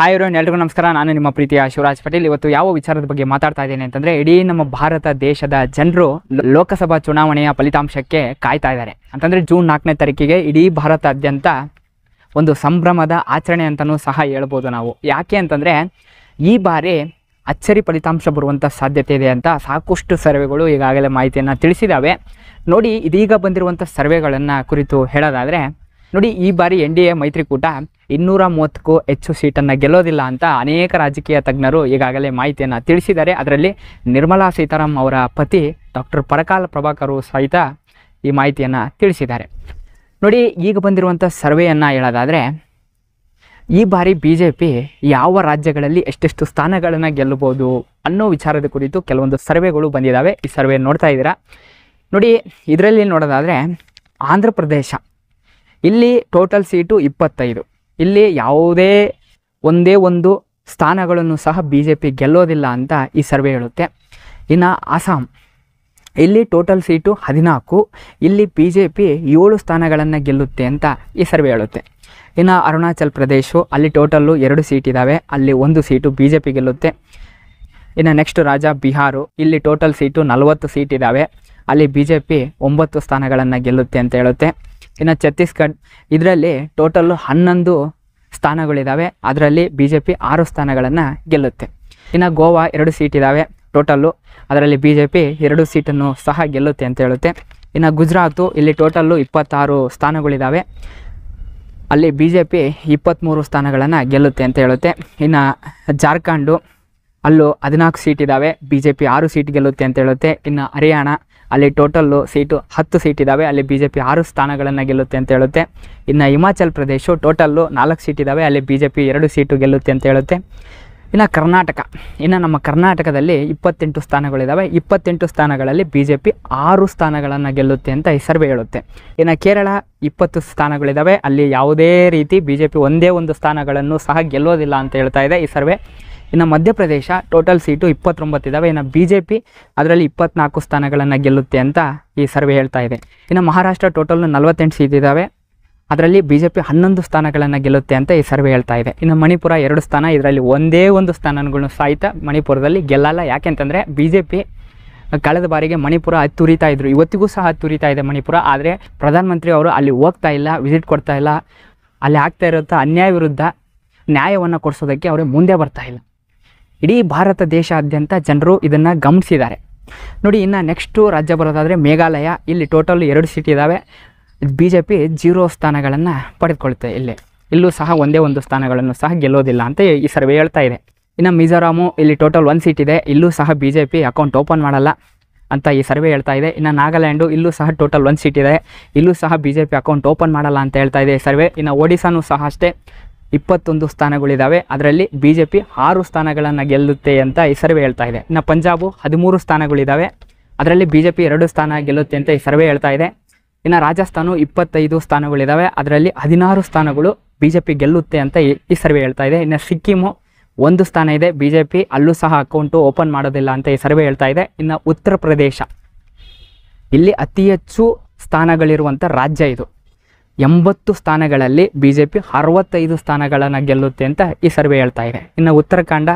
hi ಇರೋನ್ ಎಲ್ರಿಗೂ ನಮಸ್ಕಾರ ನಾನು ನಿಮ್ಮ ಪ್ರೀತಿಯ ಶಿವರಾಜ್ ಪಟೇಲ್ ಇವತ್ತು ಯಾವ ವಿಚಾರದ ಬಗ್ಗೆ ಮಾತಾಡ್ತಾ ಇದ್ದೇನೆ ಅಂತಂದರೆ ಇಡೀ ನಮ್ಮ ಭಾರತ ದೇಶದ ಜನರು ಲೋಕಸಭಾ ಚುನಾವಣೆಯ ಫಲಿತಾಂಶಕ್ಕೆ ಕಾಯ್ತಾ ಇದ್ದಾರೆ ಅಂತಂದರೆ ಜೂನ್ ನಾಲ್ಕನೇ ತಾರೀಕಿಗೆ ಇಡೀ ಭಾರತಾದ್ಯಂತ ಒಂದು ಸಂಭ್ರಮದ ಆಚರಣೆ ಅಂತಲೂ ಸಹ ಹೇಳ್ಬೋದು ನಾವು ಯಾಕೆ ಅಂತಂದರೆ ಈ ಬಾರಿ ಅಚ್ಚರಿ ಫಲಿತಾಂಶ ಬರುವಂಥ ಸಾಧ್ಯತೆ ಇದೆ ಅಂತ ಸಾಕಷ್ಟು ಸರ್ವೆಗಳು ಈಗಾಗಲೇ ಮಾಹಿತಿಯನ್ನು ತಿಳಿಸಿದ್ದಾವೆ ನೋಡಿ ಇದೀಗ ಬಂದಿರುವಂಥ ಸರ್ವೆಗಳನ್ನು ಕುರಿತು ಹೇಳೋದಾದರೆ ನೋಡಿ ಈ ಬಾರಿ ಎನ್ ಡಿ ಎ ಮೈತ್ರಿಕೂಟ ಇನ್ನೂರ ಮೂವತ್ತಕ್ಕೂ ಹೆಚ್ಚು ಸೀಟನ್ನು ಗೆಲ್ಲೋದಿಲ್ಲ ಅಂತ ಅನೇಕ ರಾಜಕೀಯ ತಜ್ಞರು ಈಗಾಗಲೇ ಮಾಹಿತಿಯನ್ನು ತಿಳಿಸಿದ್ದಾರೆ ಅದರಲ್ಲಿ ನಿರ್ಮಲಾ ಸೀತಾರಾಮ್ ಅವರ ಪತಿ ಡಾಕ್ಟರ್ ಪರಕಾಲ ಪ್ರಭಾಕರು ಸಹಿತ ಈ ಮಾಹಿತಿಯನ್ನು ತಿಳಿಸಿದ್ದಾರೆ ನೋಡಿ ಈಗ ಬಂದಿರುವಂಥ ಸರ್ವೆಯನ್ನು ಹೇಳೋದಾದರೆ ಈ ಬಾರಿ ಬಿ ಜೆ ಪಿ ಯಾವ ರಾಜ್ಯಗಳಲ್ಲಿ ಎಷ್ಟೆಷ್ಟು ಸ್ಥಾನಗಳನ್ನು ಗೆಲ್ಲಬಹುದು ಅನ್ನೋ ವಿಚಾರದ ಕುರಿತು ಕೆಲವೊಂದು ಸರ್ವೆಗಳು ಬಂದಿದ್ದಾವೆ ಈ ಸರ್ವೆ ನೋಡ್ತಾ ಇದ್ದೀರಾ ನೋಡಿ ಇದರಲ್ಲಿ ನೋಡೋದಾದರೆ ಆಂಧ್ರ ಪ್ರದೇಶ ಇಲ್ಲಿ ಟೋಟಲ್ ಸೀಟು ಇಪ್ಪತ್ತೈದು ಇಲ್ಲಿ ಯಾವುದೇ ಒಂದೇ ಒಂದು ಸ್ಥಾನಗಳನ್ನು ಸಹ ಬಿ ಜೆ ಪಿ ಗೆಲ್ಲೋದಿಲ್ಲ ಅಂತ ಈ ಸರ್ವೆ ಹೇಳುತ್ತೆ ಇನ್ನು ಅಸ್ಸಾಂ ಇಲ್ಲಿ ಟೋಟಲ್ ಸೀಟು ಹದಿನಾಲ್ಕು ಇಲ್ಲಿ ಬಿ ಜೆ ಪಿ ಏಳು ಸ್ಥಾನಗಳನ್ನು ಗೆಲ್ಲುತ್ತೆ ಅಂತ ಈ ಸರ್ವೆ ಹೇಳುತ್ತೆ ಇನ್ನು ಅರುಣಾಚಲ್ ಪ್ರದೇಶು ಅಲ್ಲಿ ಟೋಟಲ್ಲು ಎರಡು ಸೀಟ್ ಇದ್ದಾವೆ ಅಲ್ಲಿ ಒಂದು ಸೀಟು ಬಿ ಜೆ ಪಿ ಗೆಲ್ಲುತ್ತೆ ಇನ್ನು ನೆಕ್ಸ್ಟ್ ರಾಜ ಬಿಹಾರು ಇಲ್ಲಿ ಟೋಟಲ್ ಸೀಟು ನಲವತ್ತು ಸೀಟ್ ಇದ್ದಾವೆ ಅಲ್ಲಿ ಬಿ ಜೆ ಪಿ ಒಂಬತ್ತು ಸ್ಥಾನಗಳನ್ನು ಗೆಲ್ಲುತ್ತೆ ಅಂತ ಹೇಳುತ್ತೆ ಇನ್ನು ಛತ್ತೀಸ್ಗಢ ಇದರಲ್ಲಿ ಟೋಟಲ್ಲು ಹನ್ನೊಂದು ಸ್ಥಾನಗಳಿದ್ದಾವೆ ಅದರಲ್ಲಿ ಬಿ ಜೆ ಪಿ ಆರು ಸ್ಥಾನಗಳನ್ನು ಗೆಲ್ಲುತ್ತೆ ಇನ್ನು ಗೋವಾ ಎರಡು ಸೀಟ್ ಇದ್ದಾವೆ ಟೋಟಲ್ಲು ಅದರಲ್ಲಿ ಬಿ ಜೆ ಪಿ ಎರಡು ಸೀಟನ್ನು ಸಹ ಗೆಲ್ಲುತ್ತೆ ಅಂತ ಹೇಳುತ್ತೆ ಇನ್ನು ಗುಜರಾತು ಇಲ್ಲಿ ಟೋಟಲ್ಲು ಇಪ್ಪತ್ತಾರು ಸ್ಥಾನಗಳಿದ್ದಾವೆ ಅಲ್ಲಿ ಬಿ ಜೆ ಪಿ ಇಪ್ಪತ್ತ್ಮೂರು ಸ್ಥಾನಗಳನ್ನು ಗೆಲ್ಲುತ್ತೆ ಅಂತ ಹೇಳುತ್ತೆ ಇನ್ನು ಜಾರ್ಖಂಡು ಅಲ್ಲೂ ಹದಿನಾಲ್ಕು ಸೀಟ್ ಇದ್ದಾವೆ ಬಿ ಜೆ ಪಿ ಆರು ಸೀಟ್ ಗೆಲ್ಲುತ್ತೆ ಅಂತ ಹೇಳುತ್ತೆ ಇನ್ನು ಹರಿಯಾಣ ಅಲ್ಲಿ ಟೋಟಲ್ಲು ಸೀಟು ಹತ್ತು ಸೀಟ್ ಇದ್ದಾವೆ ಅಲ್ಲಿ ಬಿ ಜೆ ಪಿ ಆರು ಸ್ಥಾನಗಳನ್ನು ಗೆಲ್ಲುತ್ತೆ ಅಂತ ಹೇಳುತ್ತೆ ಇನ್ನು ಹಿಮಾಚಲ್ ಪ್ರದೇಶ ಟೋಟಲ್ಲು ನಾಲ್ಕು ಸೀಟ್ ಇದ್ದಾವೆ ಅಲ್ಲಿ ಬಿ ಜೆ ಪಿ ಎರಡು ಸೀಟು ಗೆಲ್ಲುತ್ತೆ ಅಂತ ಹೇಳುತ್ತೆ ಇನ್ನು ಕರ್ನಾಟಕ ಇನ್ನು ನಮ್ಮ ಕರ್ನಾಟಕದಲ್ಲಿ ಇಪ್ಪತ್ತೆಂಟು ಸ್ಥಾನಗಳಿದ್ದಾವೆ ಇಪ್ಪತ್ತೆಂಟು ಸ್ಥಾನಗಳಲ್ಲಿ ಬಿ ಜೆ ಪಿ ಆರು ಸ್ಥಾನಗಳನ್ನು ಗೆಲ್ಲುತ್ತೆ ಅಂತ ಈ ಸರ್ವೆ ಹೇಳುತ್ತೆ ಇನ್ನು ಕೇರಳ ಇಪ್ಪತ್ತು ಸ್ಥಾನಗಳಿದ್ದಾವೆ ಅಲ್ಲಿ ಯಾವುದೇ ರೀತಿ ಬಿ ಜೆ ಪಿ ಒಂದೇ ಒಂದು ಸ್ಥಾನಗಳನ್ನು ಸಹ ಗೆಲ್ಲೋದಿಲ್ಲ ಅಂತ ಹೇಳ್ತಾ ಇದೆ ಈ ಸರ್ವೆ ಇನ್ನು ಮಧ್ಯಪ್ರದೇಶ ಟೋಟಲ್ ಸೀಟು ಇಪ್ಪತ್ತೊಂಬತ್ತಿದ್ದಾವೆ ಇನ್ನು ಬಿ ಜೆ ಪಿ ಅದರಲ್ಲಿ ಇಪ್ಪತ್ನಾಲ್ಕು ಸ್ಥಾನಗಳನ್ನು ಗೆಲ್ಲುತ್ತೆ ಅಂತ ಈ ಸರ್ವೆ ಹೇಳ್ತಾ ಇದೆ ಇನ್ನು ಮಹಾರಾಷ್ಟ್ರ ಟೋಟಲ್ ನಲವತ್ತೆಂಟು ಸೀಟ್ ಇದ್ದಾವೆ ಅದರಲ್ಲಿ ಬಿ ಜೆ ಪಿ ಹನ್ನೊಂದು ಸ್ಥಾನಗಳನ್ನು ಗೆಲ್ಲುತ್ತೆ ಅಂತ ಈ ಸರ್ವೆ ಹೇಳ್ತಾ ಇದೆ ಇನ್ನು ಮಣಿಪುರ ಎರಡು ಸ್ಥಾನ ಇದರಲ್ಲಿ ಒಂದೇ ಒಂದು ಸ್ಥಾನಗಳನ್ನು ಸಹಿತ ಮಣಿಪುರದಲ್ಲಿ ಗೆಲ್ಲಲ್ಲ ಯಾಕೆಂತಂದರೆ ಬಿ ಜೆ ಪಿ ಕಳೆದ ಬಾರಿಗೆ ಮಣಿಪುರ ತುರಿತಾ ಇದ್ರು ಇವತ್ತಿಗೂ ಸಹ ತುರಿತಾ ಇದೆ ಮಣಿಪುರ ಆದರೆ ಪ್ರಧಾನಮಂತ್ರಿ ಅವರು ಅಲ್ಲಿ ಹೋಗ್ತಾ ಇಲ್ಲ ವಿಸಿಟ್ ಕೊಡ್ತಾ ಇಲ್ಲ ಅಲ್ಲಿ ಆಗ್ತಾ ಇರುವಂಥ ಅನ್ಯಾಯ ವಿರುದ್ಧ ನ್ಯಾಯವನ್ನು ಕೊಡಿಸೋದಕ್ಕೆ ಅವರು ಮುಂದೆ ಬರ್ತಾ ಇಲ್ಲ ಇಡೀ ಭಾರತ ದೇಶಾದ್ಯಂತ ಜನರು ಇದನ್ನು ಗಮನಿಸಿದ್ದಾರೆ ನೋಡಿ ಇನ್ನು ನೆಕ್ಸ್ಟು ರಾಜ್ಯ ಬರೋದಾದರೆ ಮೇಘಾಲಯ ಇಲ್ಲಿ ಟೋಟಲ್ ಎರಡು ಸೀಟ್ ಇದ್ದಾವೆ ಬಿ ಜೆ ಪಿ ಜೀರೋ ಸ್ಥಾನಗಳನ್ನು ಪಡೆದುಕೊಳ್ಳುತ್ತೆ ಇಲ್ಲಿ ಇಲ್ಲೂ ಸಹ ಒಂದೇ ಒಂದು ಸ್ಥಾನಗಳನ್ನು ಸಹ ಗೆಲ್ಲೋದಿಲ್ಲ ಅಂತ ಈ ಸರ್ವೆ ಹೇಳ್ತಾ ಇದೆ ಇನ್ನು ಮಿಜೋರಾಮು ಇಲ್ಲಿ ಟೋಟಲ್ ಒಂದು ಸೀಟ್ ಇದೆ ಇಲ್ಲೂ ಸಹ B J P account open ಮಾಡಲ್ಲ ಅಂತ ಈ ಸರ್ವೆ ಹೇಳ್ತಾ ಇದೆ ಇನ್ನು ನಾಗಾಲ್ಯಾಂಡು ಇಲ್ಲೂ ಸಹ ಟೋಟಲ್ ಒಂದು ಸೀಟ್ ಇದೆ ಇಲ್ಲೂ ಸಹ B J P account open ಮಾಡಲ್ಲ ಅಂತ ಹೇಳ್ತಾ ಇದೆ ಸರ್ವೆ ಇನ್ನು ಒಡಿಶಾನೂ ಸಹ ಅಷ್ಟೇ ಇಪ್ಪತ್ತೊಂದು ಸ್ಥಾನಗಳಿದ್ದಾವೆ ಅದರಲ್ಲಿ ಬಿ ಜೆ ಪಿ ಆರು ಸ್ಥಾನಗಳನ್ನು ಗೆಲ್ಲುತ್ತೆ ಅಂತ ಈ ಸರ್ವೆ ಹೇಳ್ತಾ ಇದೆ ಇನ್ನು ಪಂಜಾಬು ಹದಿಮೂರು ಸ್ಥಾನಗಳಿದ್ದಾವೆ ಅದರಲ್ಲಿ ಬಿ ಜೆ ಪಿ ಎರಡು ಸ್ಥಾನ ಗೆಲ್ಲುತ್ತೆ ಅಂತ ಈ ಸರ್ವೆ ಹೇಳ್ತಾ ಇದೆ ಇನ್ನು ರಾಜಸ್ಥಾನ ಇಪ್ಪತ್ತೈದು ಸ್ಥಾನಗಳಿದ್ದಾವೆ ಅದರಲ್ಲಿ ಹದಿನಾರು ಸ್ಥಾನಗಳು ಬಿ ಜೆ ಪಿ ಗೆಲ್ಲುತ್ತೆ ಅಂತ ಈ ಸರ್ವೆ ಹೇಳ್ತಾ ಇದೆ ಇನ್ನು ಸಿಕ್ಕಿಮು ಒಂದು ಸ್ಥಾನ ಇದೆ ಬಿ ಜೆ ಪಿ ಅಲ್ಲೂ ಸಹ ಅಕೌಂಟು ಓಪನ್ ಮಾಡೋದಿಲ್ಲ ಅಂತ ಈ ಸರ್ವೆ ಹೇಳ್ತಾ ಇದೆ ಇನ್ನು ಉತ್ತರ ಪ್ರದೇಶ ಇಲ್ಲಿ ಅತಿ ಹೆಚ್ಚು ಸ್ಥಾನಗಳಿರುವಂಥ ರಾಜ್ಯ ಇದು ಎಂಬತ್ತು ಸ್ಥಾನಗಳಲ್ಲಿ ಬಿ ಜೆ ಪಿ ಅರವತ್ತೈದು ಸ್ಥಾನಗಳನ್ನು ಗೆಲ್ಲುತ್ತೆ ಅಂತ ಈ ಸರ್ವೆ ಹೇಳ್ತಾ ಇದೆ ಇನ್ನು ಉತ್ತರಾಖಂಡ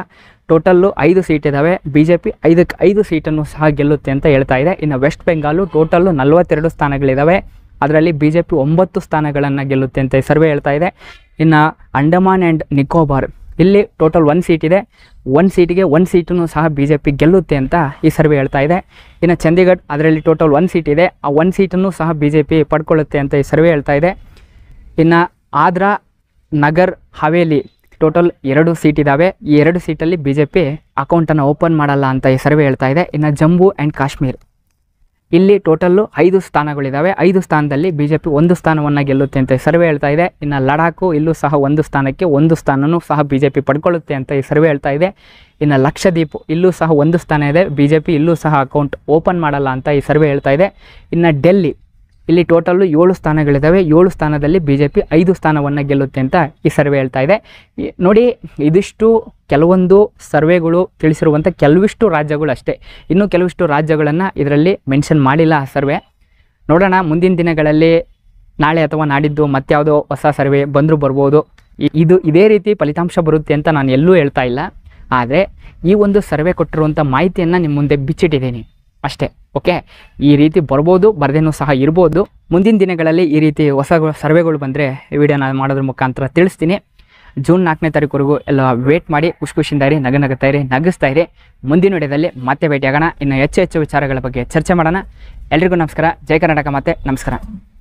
ಟೋಟಲ್ಲು ಐದು ಸೀಟ್ ಇದ್ದಾವೆ ಬಿ ಜೆ ಪಿ ಐದಕ್ಕೆ ಐದು ಸೀಟನ್ನು ಸಹ ಗೆಲ್ಲುತ್ತೆ ಅಂತ ಹೇಳ್ತಾ ಇದೆ ಇನ್ನು ವೆಸ್ಟ್ ಬೆಂಗಾಲು ಟೋಟಲ್ಲು ನಲವತ್ತೆರಡು ಸ್ಥಾನಗಳಿದ್ದಾವೆ ಅದರಲ್ಲಿ ಬಿ ಜೆ ಪಿ ಒಂಬತ್ತು ಸ್ಥಾನಗಳನ್ನು ಗೆಲ್ಲುತ್ತೆ ಅಂತ ಈ ಸರ್ವೆ ಹೇಳ್ತಾ ಇದೆ ಇನ್ನು ಅಂಡಮಾನ್ ಆ್ಯಂಡ್ ನಿಕೋಬಾರ್ ಇಲ್ಲಿ ಟೋಟಲ್ ಒಂದು ಸೀಟ್ ಇದೆ ಒಂದು ಸೀಟಿಗೆ ಒಂದು ಸೀಟನ್ನು ಸಹ ಬಿ ಜೆ ಪಿ ಗೆಲ್ಲುತ್ತೆ ಅಂತ ಈ ಸರ್ವೆ ಹೇಳ್ತಾ ಇದೆ ಇನ್ನು ಚಂಡೀಗಢ ಅದರಲ್ಲಿ ಟೋಟಲ್ ಒನ್ ಸೀಟ್ ಇದೆ ಆ ಒನ್ ಸೀಟನ್ನು ಸಹ ಬಿ ಜೆ ಪಿ ಪಡ್ಕೊಳ್ಳುತ್ತೆ ಅಂತ ಈ ಸರ್ವೆ ಹೇಳ್ತಾ ಇದೆ ಇನ್ನು ಆದ್ರಾ ನಗರ್ ಹವೇಲಿ ಟೋಟಲ್ ಎರಡು ಸೀಟ್ ಇದ್ದಾವೆ ಈ ಎರಡು ಸೀಟಲ್ಲಿ ಬಿ ಜೆ ಪಿ ಅಕೌಂಟನ್ನು ಓಪನ್ ಮಾಡಲ್ಲ ಅಂತ ಈ ಸರ್ವೆ ಹೇಳ್ತಾ ಇದೆ ಇನ್ನು ಜಮ್ಮು ಆ್ಯಂಡ್ ಕಾಶ್ಮೀರ್ ಇಲ್ಲಿ ಟೋಟಲ್ಲು ಐದು ಸ್ಥಾನಗಳಿದ್ದಾವೆ ಐದು ಸ್ಥಾನದಲ್ಲಿ ಬಿ ಜೆ ಪಿ ಒಂದು ಸ್ಥಾನವನ್ನು ಗೆಲ್ಲುತ್ತೆ ಅಂತ ಸರ್ವೆ ಹೇಳ್ತಾ ಇದೆ ಇನ್ನು ಲಡಾಖು ಇಲ್ಲೂ ಸಹ ಒಂದು ಸ್ಥಾನಕ್ಕೆ ಒಂದು ಸ್ಥಾನನೂ ಸಹ ಬಿ ಜೆ ಪಿ ಪಡ್ಕೊಳ್ಳುತ್ತೆ ಅಂತ ಈ ಸರ್ವೆ ಹೇಳ್ತಾ ಇದೆ ಇನ್ನು ಲಕ್ಷದೀಪ್ ಇಲ್ಲೂ ಸಹ ಒಂದು ಸ್ಥಾನ ಇದೆ ಬಿ ಜೆ ಪಿ ಇಲ್ಲೂ ಸಹ ಅಕೌಂಟ್ ಓಪನ್ ಮಾಡಲ್ಲ ಅಂತ ಈ ಸರ್ವೆ ಹೇಳ್ತಾ ಇದೆ ಇನ್ನು ಡೆಲ್ಲಿ ಇಲ್ಲಿ ಟೋಟಲ್ಲು ಏಳು ಸ್ಥಾನಗಳಿದ್ದಾವೆ ಏಳು ಸ್ಥಾನದಲ್ಲಿ ಬಿ ಜೆ ಪಿ ಐದು ಸ್ಥಾನವನ್ನು ಗೆಲ್ಲುತ್ತೆ ಅಂತ ಈ ಸರ್ವೆ ಹೇಳ್ತಾ ಇದೆ ನೋಡಿ ಇದಿಷ್ಟು ಕೆಲವೊಂದು ಸರ್ವೆಗಳು ತಿಳಿಸಿರುವಂಥ ಕೆಲವಿಷ್ಟು ರಾಜ್ಯಗಳು ಅಷ್ಟೇ ಇನ್ನೂ ಕೆಲವಿಷ್ಟು ರಾಜ್ಯಗಳನ್ನು ಇದರಲ್ಲಿ ಮೆನ್ಷನ್ ಮಾಡಿಲ್ಲ ಆ ಸರ್ವೆ ನೋಡೋಣ ಮುಂದಿನ ದಿನಗಳಲ್ಲಿ ನಾಳೆ ಅಥವಾ ನಾಡಿದ್ದು ಯಾವುದೋ ಹೊಸ ಸರ್ವೆ ಬಂದರೂ ಬರ್ಬೋದು ಇದು ಇದೇ ರೀತಿ ಫಲಿತಾಂಶ ಬರುತ್ತೆ ಅಂತ ನಾನು ಎಲ್ಲೂ ಹೇಳ್ತಾ ಇಲ್ಲ ಆದರೆ ಈ ಒಂದು ಸರ್ವೆ ಕೊಟ್ಟಿರುವಂಥ ಮಾಹಿತಿಯನ್ನು ನಿಮ್ಮ ಮುಂದೆ ಬಿಚ್ಚಿಟ್ಟಿದ್ದೀನಿ ಅಷ್ಟೇ ಓಕೆ ಈ ರೀತಿ ಬರ್ಬೋದು ಬರದೇನೂ ಸಹ ಇರ್ಬೋದು ಮುಂದಿನ ದಿನಗಳಲ್ಲಿ ಈ ರೀತಿ ಹೊಸ ಸರ್ವೆಗಳು ಬಂದರೆ ವಿಡಿಯೋ ನಾನು ಮಾಡೋದ್ರ ಮುಖಾಂತರ ತಿಳಿಸ್ತೀನಿ ಜೂನ್ ನಾಲ್ಕನೇ ತಾರೀಕುವರೆಗೂ ಎಲ್ಲ ವೇಟ್ ಮಾಡಿ ಖುಷಿ ಖುಷಿಯಿಂದ ಇರಿ ನಗ ನಗುತ್ತಾ ಇರಿ ನಗಿಸ್ತಾ ಇರಿ ಮುಂದಿನ ವಿಡಿಯೋದಲ್ಲಿ ಮತ್ತೆ ಭೇಟಿಯಾಗೋಣ ಇನ್ನು ಹೆಚ್ಚು ಹೆಚ್ಚು ವಿಚಾರಗಳ ಬಗ್ಗೆ ಚರ್ಚೆ ಮಾಡೋಣ ಎಲ್ರಿಗೂ ನಮಸ್ಕಾರ ಜಯ ಕರ್ನಾಟಕ ಮತ್ತೆ ನಮಸ್ಕಾರ